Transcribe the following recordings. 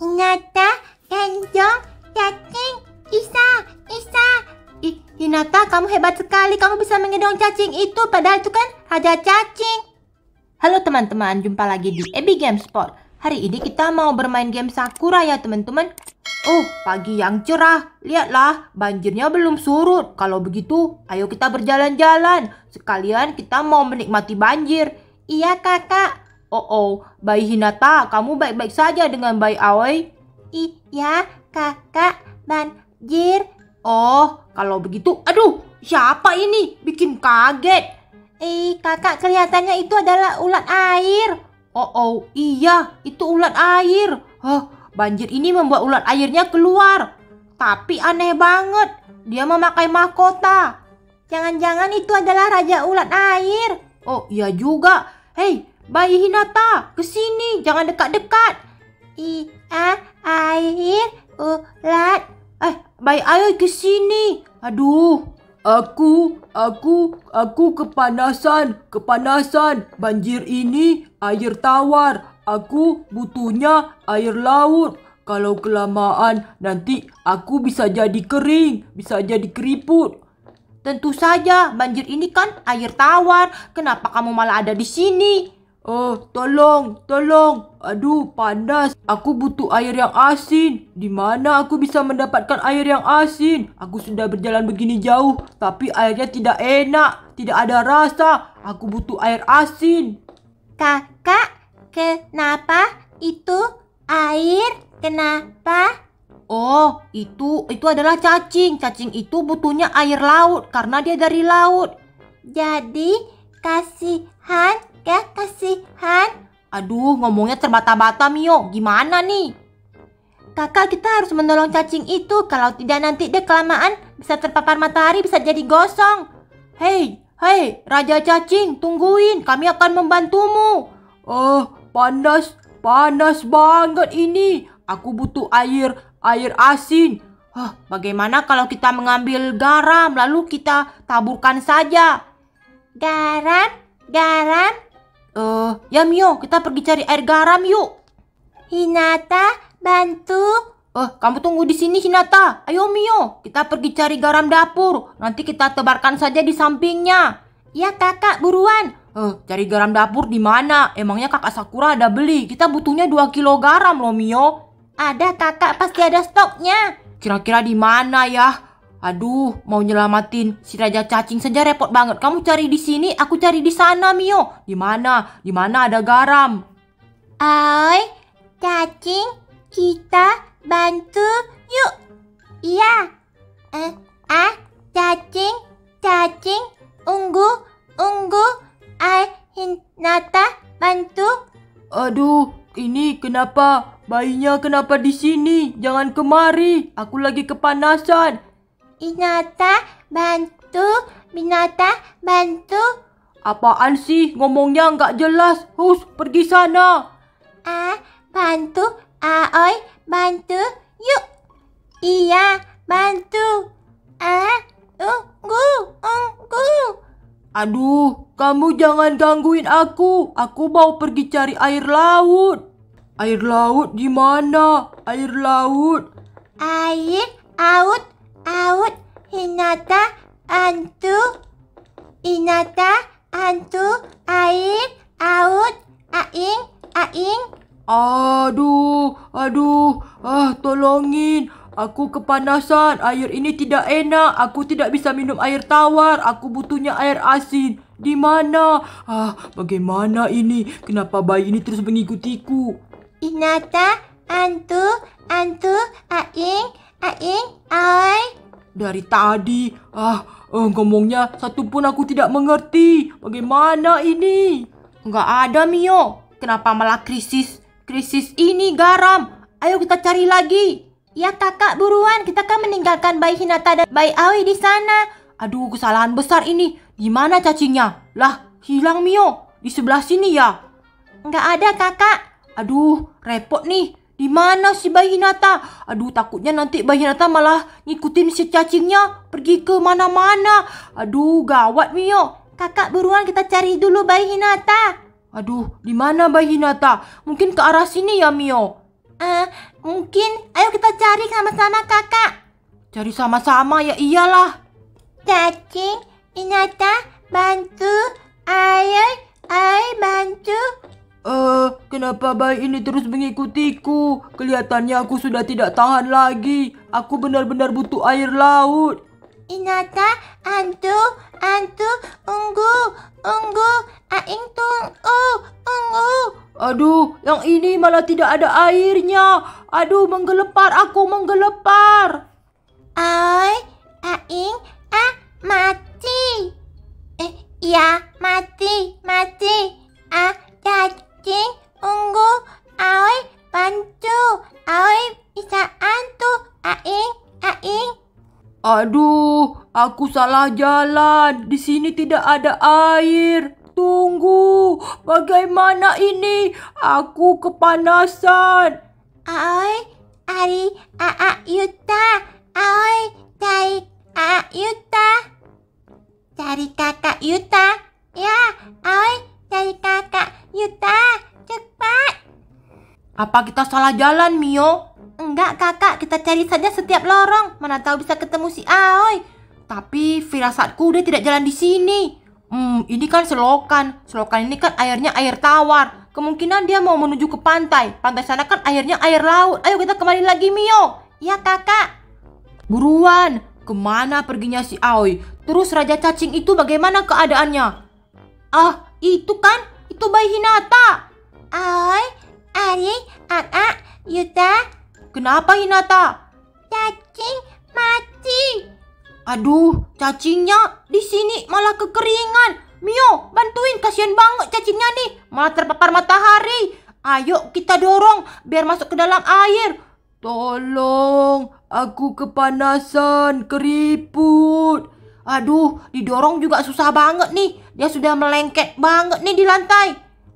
Hinata, Kenjo, cacing, Isa, Isa. I, Hinata, kamu hebat sekali. Kamu bisa menggendong cacing itu. Padahal itu kan ada cacing. Halo teman-teman, jumpa lagi di Ebi Gamespot. Hari ini kita mau bermain game Sakura ya teman-teman. Oh, pagi yang cerah. Lihatlah, banjirnya belum surut. Kalau begitu, ayo kita berjalan-jalan. Sekalian kita mau menikmati banjir. Iya kakak. Oh-oh, bayi Hinata, kamu baik-baik saja dengan bayi Aoi? Iya, kakak banjir. Oh, kalau begitu, aduh, siapa ini? Bikin kaget. Eh, kakak kelihatannya itu adalah ulat air. Oh-oh, iya, itu ulat air. Hah, oh, banjir ini membuat ulat airnya keluar. Tapi aneh banget, dia memakai mahkota. Jangan-jangan itu adalah raja ulat air. Oh, iya juga. Hei, Bayi Hinata, ke sini, Jangan dekat-dekat. I, A, air, ulat. Eh, bayi air sini. Aduh. Aku, aku, aku kepanasan, kepanasan. Banjir ini air tawar. Aku butuhnya air laut. Kalau kelamaan nanti aku bisa jadi kering, bisa jadi keriput. Tentu saja banjir ini kan air tawar. Kenapa kamu malah ada di sini? Oh, tolong, tolong. Aduh, panas. Aku butuh air yang asin. Di mana aku bisa mendapatkan air yang asin? Aku sudah berjalan begini jauh, tapi airnya tidak enak, tidak ada rasa. Aku butuh air asin. Kakak, kenapa itu air? Kenapa? Oh, itu itu adalah cacing. Cacing itu butuhnya air laut karena dia dari laut. Jadi, kasihan kekasihan. Aduh, ngomongnya terbata-bata Mio. Gimana nih? Kakak, kita harus menolong cacing itu. Kalau tidak nanti dia kelamaan bisa terpapar matahari, bisa jadi gosong. Hei, hei, Raja Cacing, tungguin. Kami akan membantumu. Oh, panas, panas banget ini. Aku butuh air, air asin. Huh, bagaimana kalau kita mengambil garam lalu kita taburkan saja? Garam, garam, Eh, uh, ya Mio, kita pergi cari air garam yuk. Hinata, bantu. Eh, uh, kamu tunggu di sini Hinata. Ayo Mio, kita pergi cari garam dapur. Nanti kita tebarkan saja di sampingnya. ya kakak, buruan. Eh, uh, cari garam dapur di mana? Emangnya kakak Sakura ada beli? Kita butuhnya 2 kilo garam loh Mio. Ada kakak, pasti ada stoknya. Kira-kira di mana ya? Aduh, mau nyelamatin si Raja Cacing saja repot banget. Kamu cari di sini, aku cari di sana, Mio. Di mana? Di mana ada garam? Oi, cacing, kita bantu yuk. Iya. Eh, ah, cacing, cacing, ungu, ungu, ai, ah, hinata, bantu. Aduh, ini kenapa? Bayinya kenapa di sini? Jangan kemari, aku lagi kepanasan binata bantu, binata bantu. Apaan sih ngomongnya nggak jelas? Hus, pergi sana. A, bantu, aoi, bantu, yuk. Iya, bantu. A, unggu, unggu. Aduh, kamu jangan gangguin aku. Aku mau pergi cari air laut. Air laut di mana? Air laut. Air laut out Hinata antu Inata antu air out aing aing Aduh, aduh, ah tolongin. Aku kepanasan. Air ini tidak enak. Aku tidak bisa minum air tawar. Aku butuhnya air asin. Di mana? Ah, bagaimana ini? Kenapa bayi ini terus mengikutiku? Inata, antu, antu, aing, Aing, eh, ai? Eh, eh. Dari tadi, ah, eh, ngomongnya satu pun aku tidak mengerti. Bagaimana ini? Enggak ada, Mio. Kenapa malah krisis? Krisis ini garam. Ayo kita cari lagi. Ya kakak, buruan. Kita kan meninggalkan bayi Hinata dan bayi Aoi di sana. Aduh, kesalahan besar ini. Di mana cacingnya? Lah, hilang Mio. Di sebelah sini ya? Nggak ada kakak. Aduh, repot nih. Di mana si bayi Hinata? Aduh, takutnya nanti bayi Hinata malah ngikutin si cacingnya pergi ke mana-mana. Aduh, gawat Mio. Kakak buruan kita cari dulu bayi Hinata. Aduh, di mana bayi Hinata? Mungkin ke arah sini ya, Mio. Eh, uh, mungkin. Ayo kita cari sama-sama, Kakak. Cari sama-sama ya iyalah. Cacing, Hinata, bantu. Ayo, ayo bantu. Eh, uh, kenapa bayi ini terus mengikutiku? Kelihatannya aku sudah tidak tahan lagi. Aku benar-benar butuh air laut. Inata, hantu, hantu, unggu, unggu, aing tung, uh, ungu. Aduh, yang ini malah tidak ada airnya. Aduh, menggelepar aku menggelepar. Ai, aing, ah, mati. Eh, iya, mati, mati. Aku salah jalan. Di sini tidak ada air. Tunggu, bagaimana ini? Aku kepanasan. Aoi, ari aa yuta. Aoi, cari aa yuta. Cari kakak yuta. Ya, aoi, cari kakak yuta. Cepat. Apa kita salah jalan, Mio? Enggak, kakak. Kita cari saja setiap lorong. Mana tahu bisa ketemu si Aoi. Tapi firasatku udah tidak jalan di sini. Hmm, ini kan selokan. Selokan ini kan airnya air tawar. Kemungkinan dia mau menuju ke pantai. Pantai sana kan airnya air laut. Ayo kita kembali lagi, Mio. Ya, kakak. Buruan. Kemana perginya si Aoi? Terus Raja Cacing itu bagaimana keadaannya? Ah, itu kan. Itu bayi Hinata. Aoi, Ari, Aa, Yuta. Kenapa Hinata? Cacing mati. Aduh, cacingnya di sini malah kekeringan. Mio, bantuin kasihan banget cacingnya nih, malah terpapar matahari. Ayo kita dorong biar masuk ke dalam air. Tolong, aku kepanasan, keriput. Aduh, didorong juga susah banget nih. Dia sudah melengket banget nih di lantai.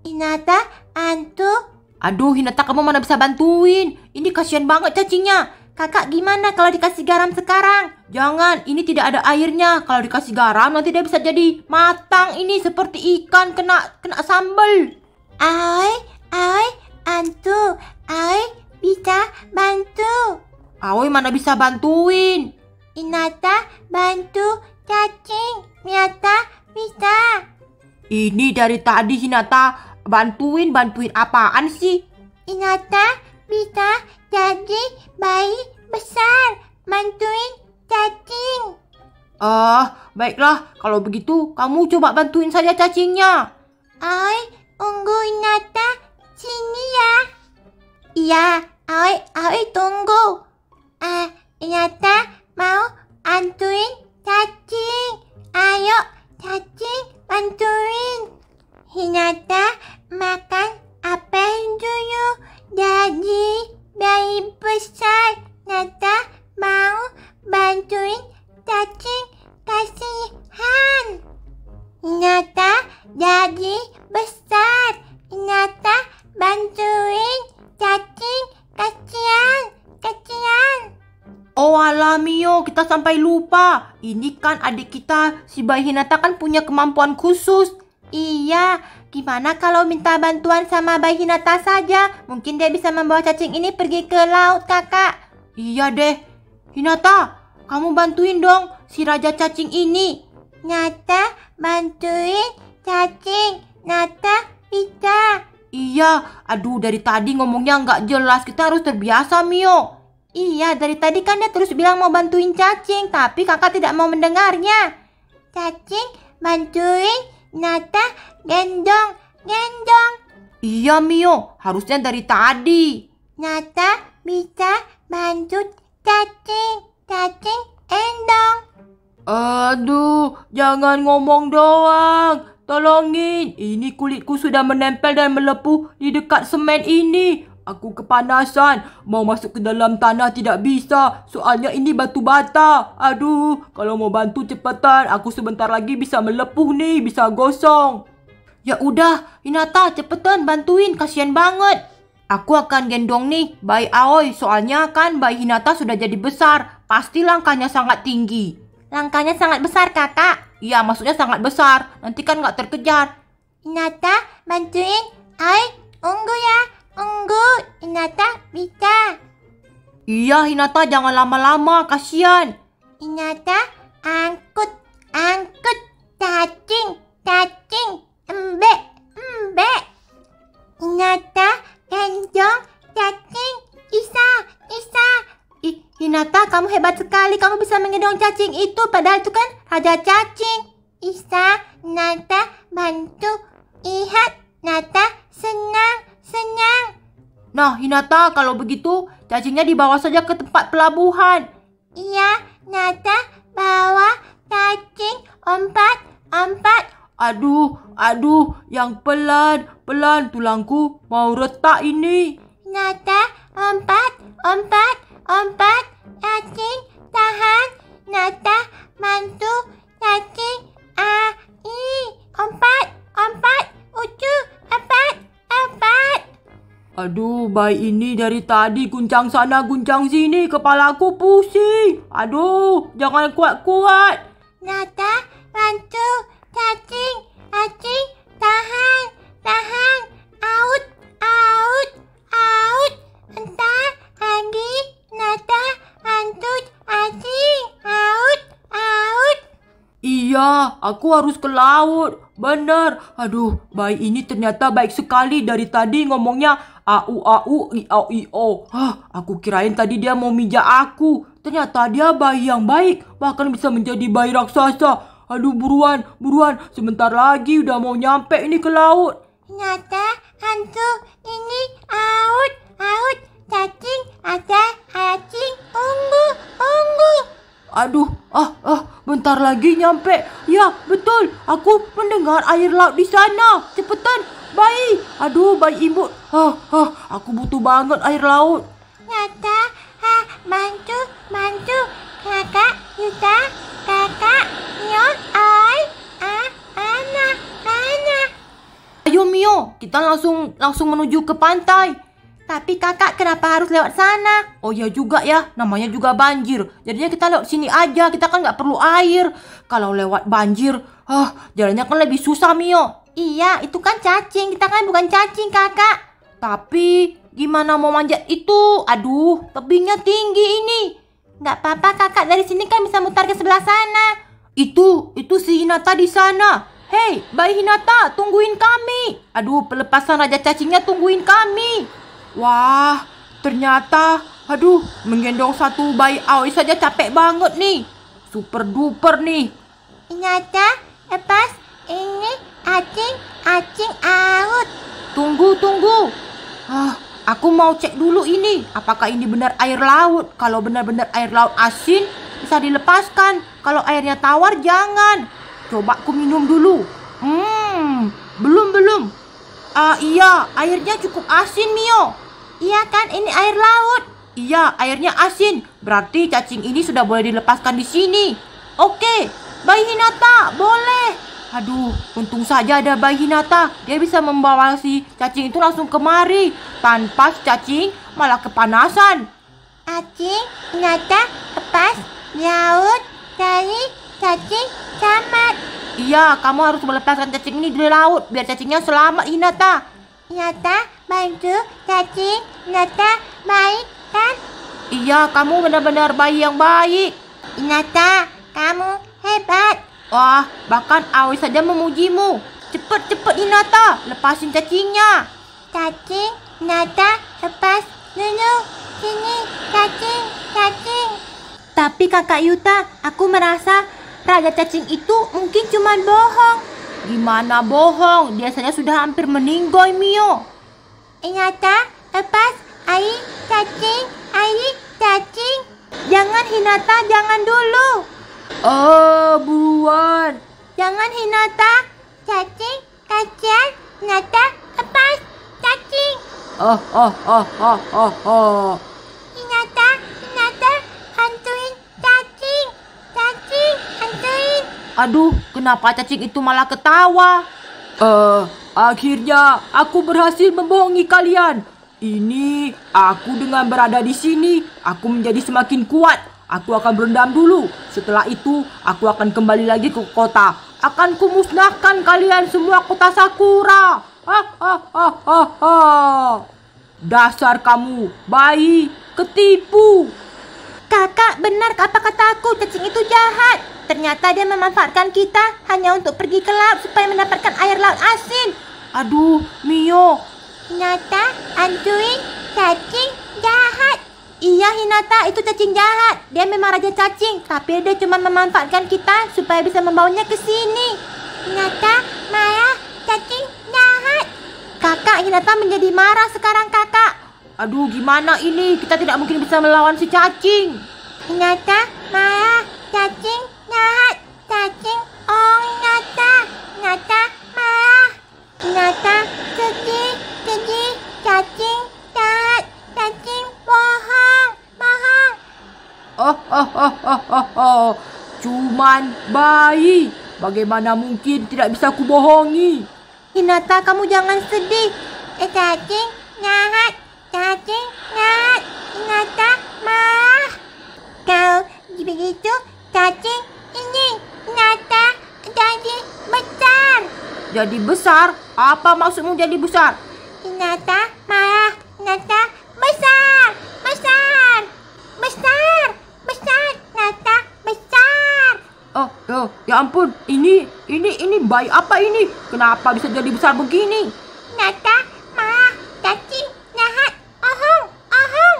Hinata, Antu. Aduh, Hinata kamu mana bisa bantuin? Ini kasihan banget cacingnya. Kakak gimana kalau dikasih garam sekarang? Jangan, ini tidak ada airnya. Kalau dikasih garam nanti dia bisa jadi matang ini seperti ikan kena kena sambal. Ai, ai, antu, ai bisa bantu. Aoi mana bisa bantuin? Inata bantu cacing, Miata bisa. Ini dari tadi Hinata bantuin bantuin apaan sih? Inata bisa jadi bayi besar bantuin cacing. Ah, baiklah. Kalau begitu, kamu coba bantuin saja cacingnya. Oi, tunggu Inata sini ya. Iya, oi, oi tunggu. Ah, Inata mau bantuin cacing. Ayo, cacing bantuin. Hinata makan apa dulu. Jadi, bayi besar Nata mau bantuin cacing kasihan. Nata jadi besar. Nata bantuin cacing kasihan, kasihan. Oh alah Mio, kita sampai lupa. Ini kan adik kita si bayi Hinata kan punya kemampuan khusus. Iya, Gimana kalau minta bantuan sama Bayi Hinata saja? Mungkin dia bisa membawa cacing ini pergi ke laut, kakak. Iya deh. Hinata, kamu bantuin dong si Raja Cacing ini. Nata, bantuin cacing. Nata, bisa. Iya, aduh dari tadi ngomongnya nggak jelas. Kita harus terbiasa, Mio. Iya, dari tadi kan dia terus bilang mau bantuin cacing, tapi kakak tidak mau mendengarnya. Cacing, bantuin Nata, gendong, gendong. Iya, Mio. Harusnya dari tadi. Nata bisa bantu cacing, cacing, endong. Aduh, jangan ngomong doang. Tolongin, ini kulitku sudah menempel dan melepuh di dekat semen ini. Aku kepanasan. Mau masuk ke dalam tanah tidak bisa. Soalnya ini batu bata. Aduh, kalau mau bantu cepetan, Aku sebentar lagi bisa melepuh nih, bisa gosong. Ya udah, Hinata cepetan bantuin. Kasian banget. Aku akan gendong nih, bayi Aoi. Soalnya kan bayi Hinata sudah jadi besar. Pasti langkahnya sangat tinggi. Langkahnya sangat besar, kakak. Iya, maksudnya sangat besar. Nanti kan nggak terkejar. Hinata, bantuin. Aoi, unggu ya. Enggu, Hinata bisa. Iya, Hinata jangan lama-lama, kasihan. Hinata, angkut, angkut, cacing, cacing, embe, embe. Hinata, kenjong, cacing, isa, isa. I, Hinata, kamu hebat sekali. Kamu bisa menggendong cacing itu, padahal itu kan raja cacing. Isa, Hinata bantu. Ihat, Hinata senang. Senang. Nah, Hinata, kalau begitu cacingnya dibawa saja ke tempat pelabuhan. Iya, Nata, bawa cacing empat, empat. Aduh, aduh, yang pelan, pelan tulangku mau retak ini. Nata, empat, empat, empat, cacing, tahan. Nata, mantu, cacing, a, ah, i, empat, empat, ucu, empat. Aduh, bayi ini dari tadi guncang sana guncang sini, kepala aku pusing. Aduh, jangan kuat-kuat. Nada, bantu, cacing, cacing, tahan, tahan, out, out, out, entah, lagi, nada, bantu, cacing, out, out. Iya, aku harus ke laut. Benar. Aduh, bayi ini ternyata baik sekali dari tadi ngomongnya au au i au i o. Hah, aku kirain tadi dia mau minja aku. Ternyata dia bayi yang baik, bahkan bisa menjadi bayi raksasa. Aduh buruan, buruan, sebentar lagi udah mau nyampe ini ke laut. Ternyata hantu ini out, out, cacing, ada cacing, ungu, ungu. Aduh, ah, ah, bentar lagi nyampe. Ya, betul. Aku mendengar air laut di sana. Cepetan, Bayi, aduh bayi ibu. ah ah aku butuh banget air laut. Nyata, ha, mancu, mancu. kakak, kita, kakak, mio, ay, a, ana, ana. Ayo Mio, kita langsung langsung menuju ke pantai. Tapi kakak kenapa harus lewat sana? Oh ya juga ya, namanya juga banjir. Jadinya kita lewat sini aja, kita kan nggak perlu air. Kalau lewat banjir, ah jalannya kan lebih susah Mio. Iya, itu kan cacing. Kita kan bukan cacing, kakak. Tapi gimana mau manjat itu? Aduh, tebingnya tinggi ini. Nggak apa-apa, kakak. Dari sini kan bisa mutar ke sebelah sana. Itu, itu si Hinata di sana. Hei, bayi Hinata, tungguin kami. Aduh, pelepasan Raja Cacingnya tungguin kami. Wah, ternyata... Aduh, menggendong satu bayi Aoi saja capek banget nih. Super duper nih. Hinata, lepas ini acing, acing out. Tunggu, tunggu. Ah, aku mau cek dulu ini. Apakah ini benar air laut? Kalau benar-benar air laut asin, bisa dilepaskan. Kalau airnya tawar, jangan. Coba aku minum dulu. Hmm, belum, belum. Ah, iya, airnya cukup asin, Mio. Iya kan, ini air laut. Iya, airnya asin. Berarti cacing ini sudah boleh dilepaskan di sini. Oke, bayi Hinata, boleh. Aduh, untung saja ada bayi Hinata. Dia bisa membawa si cacing itu langsung kemari. Tanpa si cacing, malah kepanasan. Cacing, Hinata, lepas, laut, cari, cacing, camat. Iya, kamu harus melepaskan cacing ini dari laut biar cacingnya selamat, Hinata. Hinata, bantu cacing, Hinata, baik kan? Iya, kamu benar-benar bayi yang baik. Hinata, kamu hebat. Wah, bahkan Awi saja memujimu. Cepat-cepat Hinata, lepasin cacingnya. Cacing, Hinata, lepas dulu. Sini, cacing, cacing. Tapi kakak Yuta, aku merasa raga Cacing itu mungkin cuma bohong. Gimana bohong? Biasanya sudah hampir meninggoy Mio. Hinata, lepas air cacing, air cacing. Jangan Hinata, jangan dulu. Ah, buruan. Jangan Hinata. Cacing, kacang, Hinata, lepas, cacing. Ah, ah, ah, ah, ah, ah. Hinata, Hinata, hantuin cacing. Cacing, hantuin. Aduh, kenapa cacing itu malah ketawa? Eh, uh, akhirnya aku berhasil membohongi kalian. Ini aku dengan berada di sini, aku menjadi semakin kuat Aku akan berendam dulu. Setelah itu, aku akan kembali lagi ke kota. Akan kumusnahkan kalian semua kota Sakura. Ah, ah, ah, ah, ah. Dasar kamu, bayi, ketipu. Kakak, benar apa kataku, cacing itu jahat. Ternyata dia memanfaatkan kita hanya untuk pergi ke laut supaya mendapatkan air laut asin. Aduh, Mio. Nyata, Ancuin, cacing, jahat. Iya Hinata, itu cacing jahat. Dia memang raja cacing, tapi dia cuma memanfaatkan kita supaya bisa membawanya ke sini. Hinata, Maya, cacing jahat. Kakak Hinata menjadi marah sekarang kakak. Aduh, gimana ini? Kita tidak mungkin bisa melawan si cacing. Hinata, Maya, cacing bayi. Bagaimana mungkin tidak bisa aku bohongi? Hinata, kamu jangan sedih. Eh, cacing, nyahat. Cacing, nyahat. Hinata, marah. Kau begitu, cacing ini. Hinata, jadi besar. Jadi besar? Apa maksudmu jadi besar? Tuh, ya ampun, ini, ini, ini bayi apa ini? Kenapa bisa jadi besar begini? Nata, ma, cacing, nyahat, ohong, ohong.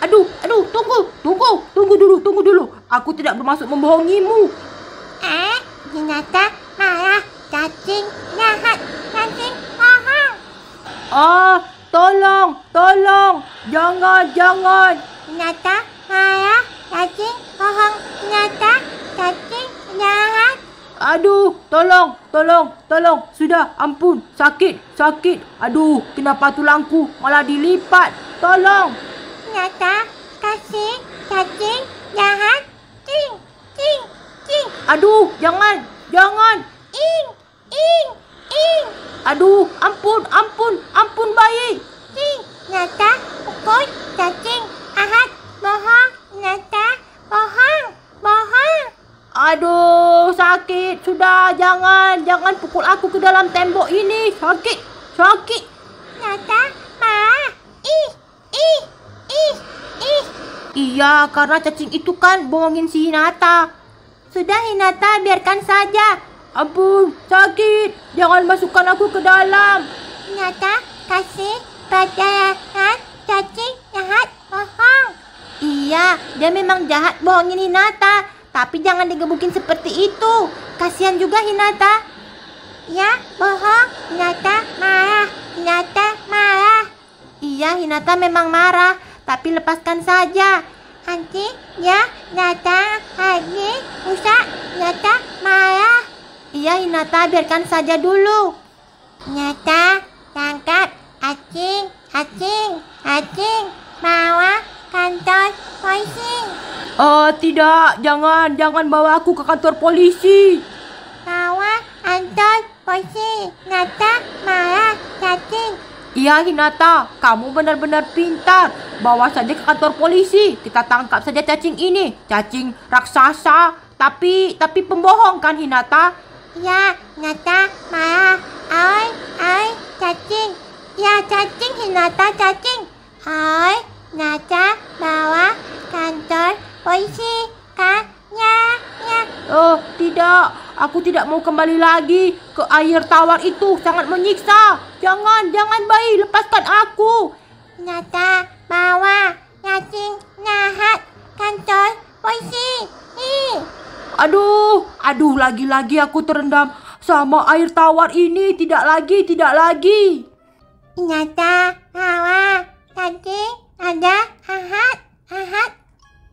Aduh, aduh, tunggu, tunggu, tunggu dulu, tunggu dulu. Aku tidak bermaksud membohongimu. Eh, Hinata, marah, cacing, nyahat, cacing, ohong. Oh, tolong, tolong, jangan, jangan. Hinata, marah, cacing, ohong, Hinata, cacing, jahat. Eh? Aduh, tolong, tolong, tolong. Sudah, ampun. Sakit, sakit. Aduh, kenapa tulangku malah dilipat? Tolong. Nyata, kasih, cacing, jahat. Cing, cing, cing. Aduh, jangan, jangan. Ing, ing, ing. Aduh, ampun, ampun, ampun bayi. Cing, nyata, pukul, cacing, ahad, bohong, nyata, bohong, bohong. Aduh, sakit. Sudah, jangan. Jangan pukul aku ke dalam tembok ini. Sakit, sakit. Nata, ma. Ih, ih, ih, ih. Iya, karena cacing itu kan bohongin si Hinata. Sudah, Hinata, biarkan saja. Ampun, sakit. Jangan masukkan aku ke dalam. Hinata, kasih pada cacing jahat bohong. Iya, dia memang jahat bohongin Hinata. Tapi jangan digebukin seperti itu. Kasihan juga Hinata. Ya, bohong. Hinata marah. Hinata marah. Iya, Hinata memang marah. Tapi lepaskan saja. Nanti ya, Hinata lagi rusak. Hinata marah. Iya, Hinata biarkan saja dulu. Hinata tangkap acing, acing, acing, Marah, kantor polisi? Eh uh, tidak. Jangan, jangan bawa aku ke kantor polisi. Bawa kantor polisi. Nata marah cacing. Iya Hinata, kamu benar-benar pintar. Bawa saja ke kantor polisi. Kita tangkap saja cacing ini. Cacing raksasa. Tapi, tapi pembohong kan Hinata? Iya, Hinata marah. Ay, ay, cacing. Ya cacing Hinata cacing. Hai. Naca bawa kantor polisi kanya ya. Oh tidak, aku tidak mau kembali lagi ke air tawar itu sangat menyiksa. Jangan, jangan bayi, lepaskan aku. Naca bawa nyacing nahat kantor polisi. Hi. Aduh, aduh lagi-lagi aku terendam sama air tawar ini tidak lagi, tidak lagi. Nyata, bawa cantik, ada hahat, hahat.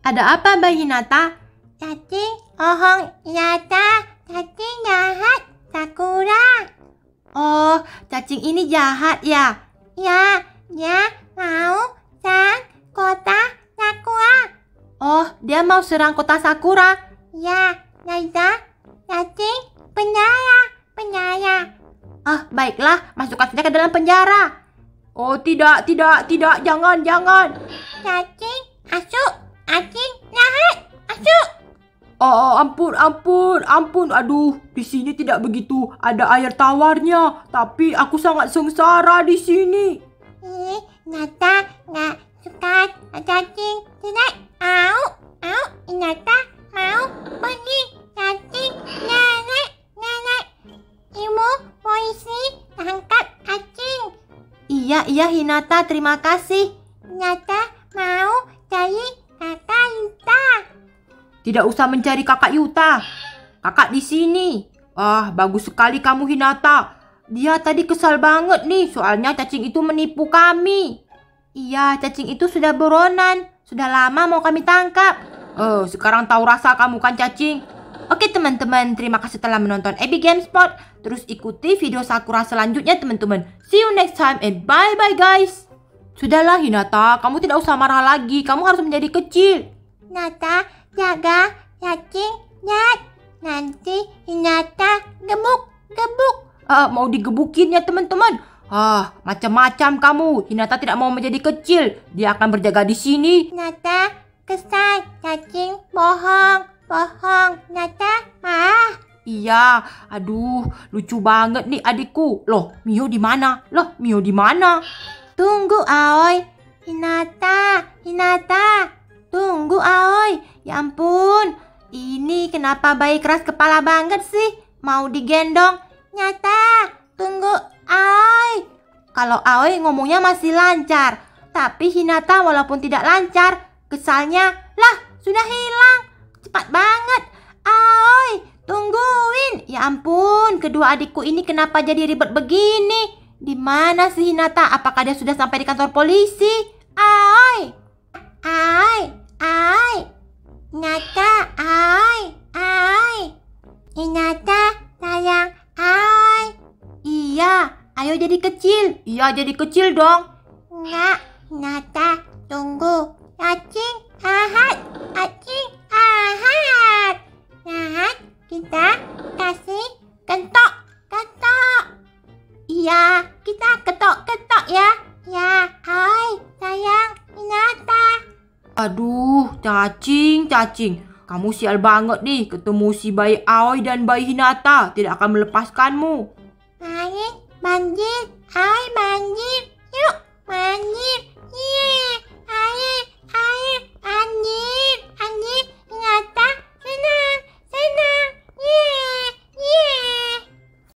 Ada apa, bayi nata tati ohong nata tati jahat, Sakura. Oh, cacing ini jahat ya? Ya, ya, mau serang kota Sakura. Oh, dia mau serang kota Sakura? Ya, Nata cacing penjara, penjara. Ah, oh, baiklah, masukkan saja ke dalam penjara. Oh tidak, tidak, tidak, jangan, jangan. Cacing, asuk, cacing, nahat, asuk. Oh, oh, ampun, ampun, ampun. Aduh, di sini tidak begitu ada air tawarnya. Tapi aku sangat sengsara di sini. Ih, Nata nggak suka cacing. Tidak, au, au, Nata mau pergi cacing, nenek, nenek. Ibu polisi tangkap Iya, iya Hinata, terima kasih. Hinata mau cari kakak Yuta. Tidak usah mencari kakak Yuta. Kakak di sini. Ah, bagus sekali kamu Hinata. Dia tadi kesal banget nih soalnya cacing itu menipu kami. Iya, cacing itu sudah beronan Sudah lama mau kami tangkap. Oh, sekarang tahu rasa kamu kan cacing. Oke teman-teman, terima kasih telah menonton Ebi Gamespot. Terus ikuti video Sakura selanjutnya teman-teman. See you next time and bye-bye guys. Sudahlah Hinata, kamu tidak usah marah lagi. Kamu harus menjadi kecil. Hinata, jaga, cacing, nyat. Nanti Hinata gemuk, gebuk. Uh, ah, mau digebukin ya teman-teman. Ah, macam-macam kamu. Hinata tidak mau menjadi kecil. Dia akan berjaga di sini. Hinata, kesan, cacing, bohong bohong, nyata, ma. Iya, aduh, lucu banget nih adikku. Loh, Mio di mana? Loh, Mio di mana? Tunggu, Aoi. Hinata, Hinata, tunggu, Aoi. Ya ampun, ini kenapa bayi keras kepala banget sih? Mau digendong? Nyata, tunggu, Aoi. Kalau Aoi ngomongnya masih lancar, tapi Hinata walaupun tidak lancar, kesalnya, lah, sudah hilang cepat banget. Aoi, tungguin. Ya ampun, kedua adikku ini kenapa jadi ribet begini? Di mana sih Hinata? Apakah dia sudah sampai di kantor polisi? Aoi! Aoi! Aoi! Nata, aoi! Aoi! Hinata, sayang, aoi! Iya, ayo jadi kecil. Iya, jadi kecil dong. Nggak, Nata, tunggu cacing ahad, cacing ahad. Nah, kita kasih kentok, kentok. Iya, kita ketok-ketok ya. Ya, hai, sayang, Inata. Aduh, cacing, cacing. Kamu sial banget nih ketemu si bayi Aoi dan bayi Hinata. Tidak akan melepaskanmu. Aoi, banjir. Aoi, banjir. Yuk, banjir. Yeay. Anh Nhiên Anh Nhiên